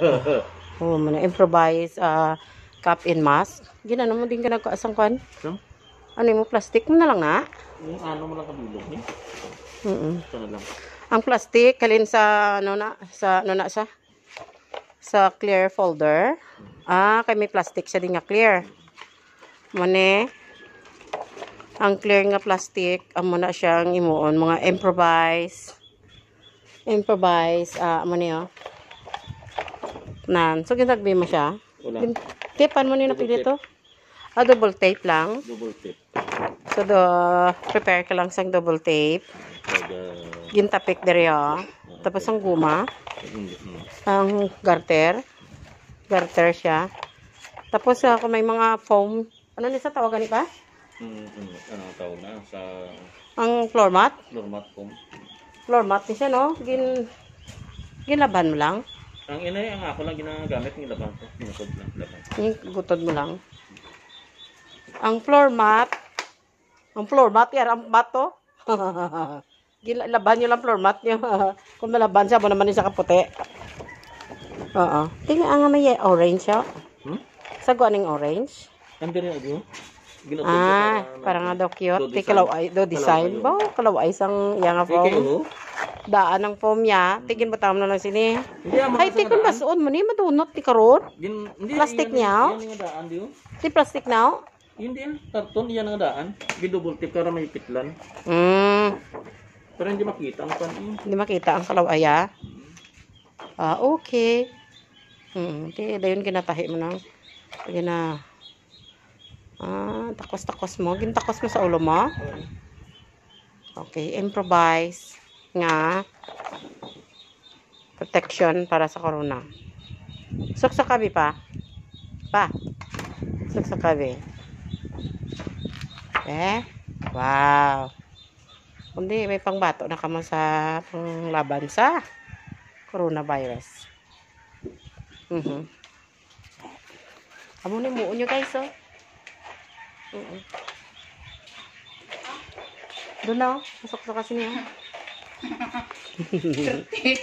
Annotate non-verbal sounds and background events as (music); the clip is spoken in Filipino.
(laughs) oh, man, improvise uh, cup and mask. Ginano mo din ka asang kwan? Ano mo, ano plastic mo na lang na? Ah? Yung ano mo lang kabilog niya. Eh. Mm -mm. Ito na lang. Ang plastic, kalin sa, ano na, sa, ano na siya? Sa clear folder. Ah, kay may plastic siya din nga clear. Mone, ang clear nga plastic, amo na siyang imuon, mga improvise, improvise, ah, uh, mone, oh nan. So, ginagbi mo siya. Wala. Tipan mo nyo napili ito. Ah, double tape lang. Double tape. So, do, prepare ka lang sa double tape. Ah, Gintapik dere yo. Oh. Ah, Tapos ang guma. Hmm. Ang garter. Garter siya. Tapos uh, kung may mga foam. Ano sa tawagan ni pa? Mm, hmm. ano tawag na? Sa... Ang floor mat? Floor mat foam. Floor mat niya no? Gin... Ginlaban mo lang. Ang inay, ang ako lang ginagamit ng laban ko. Pinukod lang laban. Yung gutod mo lang. Ang floor mat. Ang floor mat, Yan, ang bato. (laughs) Gila, laban nyo lang floor mat nyo. (laughs) Kung malaban siya, mo naman yung sa kaputi. Oo. Tingnan ang may orange siya. Oh. Hmm? Saguan ng orange. Ang diri ako. Ah, parang nga daw cute. Tikalaw ay, do design. Ba, kalaw ay isang yang ako. Ikaw, daan ang form niya. Tingin ba tamo na lang sini? Ah, Ay, tingin ba suon mo ni? Madunot ti karon? Plastic niya? Oh. Yan nga daan, di Ti plastic na? Oh. Yun din, karton, yan nga daan. Bidouble tip para may pitlan. Mm. Pero hindi makita ang pan. Eh. Hindi makita ang kalawaya. Ah, okay. Hmm, okay, dayon kinatahi mo nang. Sige na. Ah, takos-takos mo. Gintakos mo sa ulo mo. Okay, improvise nga protection para sa corona. Suksak kabi pa. Pa. Suksak kabi. Eh? Wow. Kundi may pangbato na kamo sa laban sa coronavirus. Mhm. Mm Amo ni muon nyo guys oh. Mm -mm. Doon na oh. Masok sa kasi niya. (laughs) 그렇